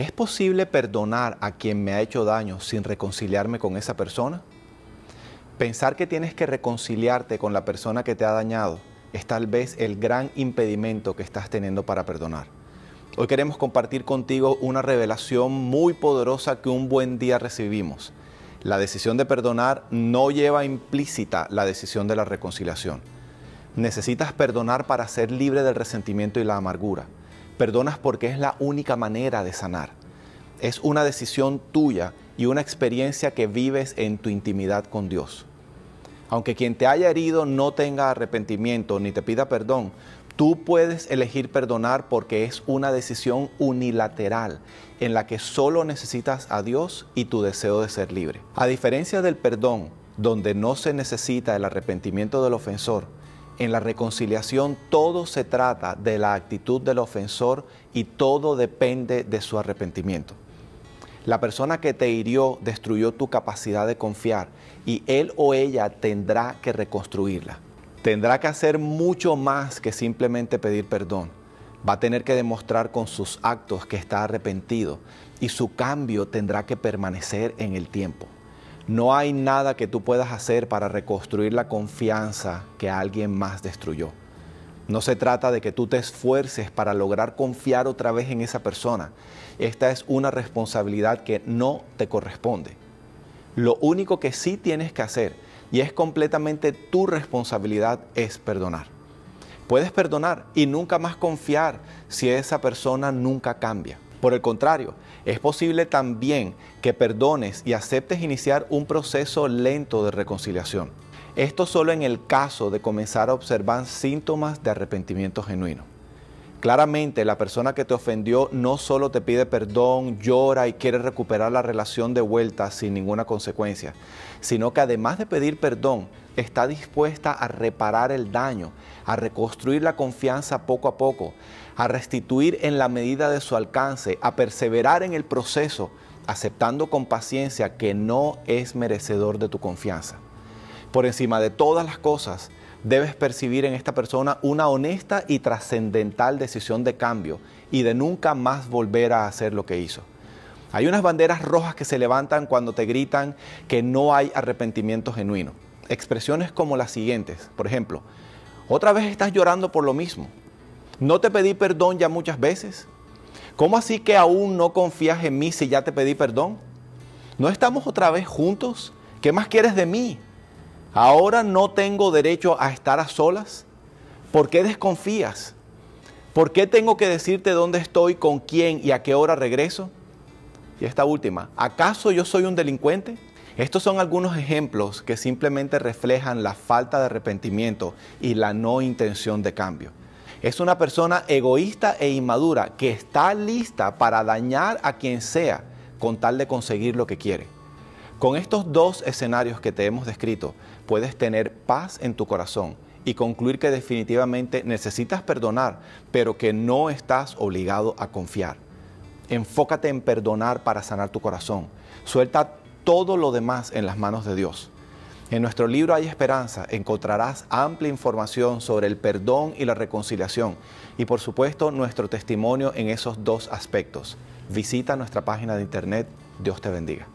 ¿Es posible perdonar a quien me ha hecho daño sin reconciliarme con esa persona? Pensar que tienes que reconciliarte con la persona que te ha dañado es tal vez el gran impedimento que estás teniendo para perdonar. Hoy queremos compartir contigo una revelación muy poderosa que un buen día recibimos. La decisión de perdonar no lleva implícita la decisión de la reconciliación. Necesitas perdonar para ser libre del resentimiento y la amargura Perdonas porque es la única manera de sanar. Es una decisión tuya y una experiencia que vives en tu intimidad con Dios. Aunque quien te haya herido no tenga arrepentimiento ni te pida perdón, tú puedes elegir perdonar porque es una decisión unilateral en la que solo necesitas a Dios y tu deseo de ser libre. A diferencia del perdón, donde no se necesita el arrepentimiento del ofensor, en la reconciliación todo se trata de la actitud del ofensor y todo depende de su arrepentimiento. La persona que te hirió destruyó tu capacidad de confiar y él o ella tendrá que reconstruirla. Tendrá que hacer mucho más que simplemente pedir perdón. Va a tener que demostrar con sus actos que está arrepentido y su cambio tendrá que permanecer en el tiempo. No hay nada que tú puedas hacer para reconstruir la confianza que alguien más destruyó. No se trata de que tú te esfuerces para lograr confiar otra vez en esa persona. Esta es una responsabilidad que no te corresponde. Lo único que sí tienes que hacer, y es completamente tu responsabilidad, es perdonar. Puedes perdonar y nunca más confiar si esa persona nunca cambia. Por el contrario, es posible también que perdones y aceptes iniciar un proceso lento de reconciliación. Esto solo en el caso de comenzar a observar síntomas de arrepentimiento genuino. Claramente la persona que te ofendió no solo te pide perdón, llora y quiere recuperar la relación de vuelta sin ninguna consecuencia, sino que además de pedir perdón, está dispuesta a reparar el daño, a reconstruir la confianza poco a poco, a restituir en la medida de su alcance, a perseverar en el proceso, aceptando con paciencia que no es merecedor de tu confianza. Por encima de todas las cosas, debes percibir en esta persona una honesta y trascendental decisión de cambio y de nunca más volver a hacer lo que hizo. Hay unas banderas rojas que se levantan cuando te gritan que no hay arrepentimiento genuino expresiones como las siguientes. Por ejemplo, otra vez estás llorando por lo mismo. No te pedí perdón ya muchas veces. ¿Cómo así que aún no confías en mí si ya te pedí perdón? ¿No estamos otra vez juntos? ¿Qué más quieres de mí? ¿Ahora no tengo derecho a estar a solas? ¿Por qué desconfías? ¿Por qué tengo que decirte dónde estoy, con quién y a qué hora regreso? Y esta última, ¿acaso yo soy un delincuente? Estos son algunos ejemplos que simplemente reflejan la falta de arrepentimiento y la no intención de cambio. Es una persona egoísta e inmadura que está lista para dañar a quien sea con tal de conseguir lo que quiere. Con estos dos escenarios que te hemos descrito, puedes tener paz en tu corazón y concluir que definitivamente necesitas perdonar, pero que no estás obligado a confiar. Enfócate en perdonar para sanar tu corazón. Suelta todo lo demás en las manos de Dios. En nuestro libro Hay Esperanza encontrarás amplia información sobre el perdón y la reconciliación y por supuesto nuestro testimonio en esos dos aspectos. Visita nuestra página de internet. Dios te bendiga.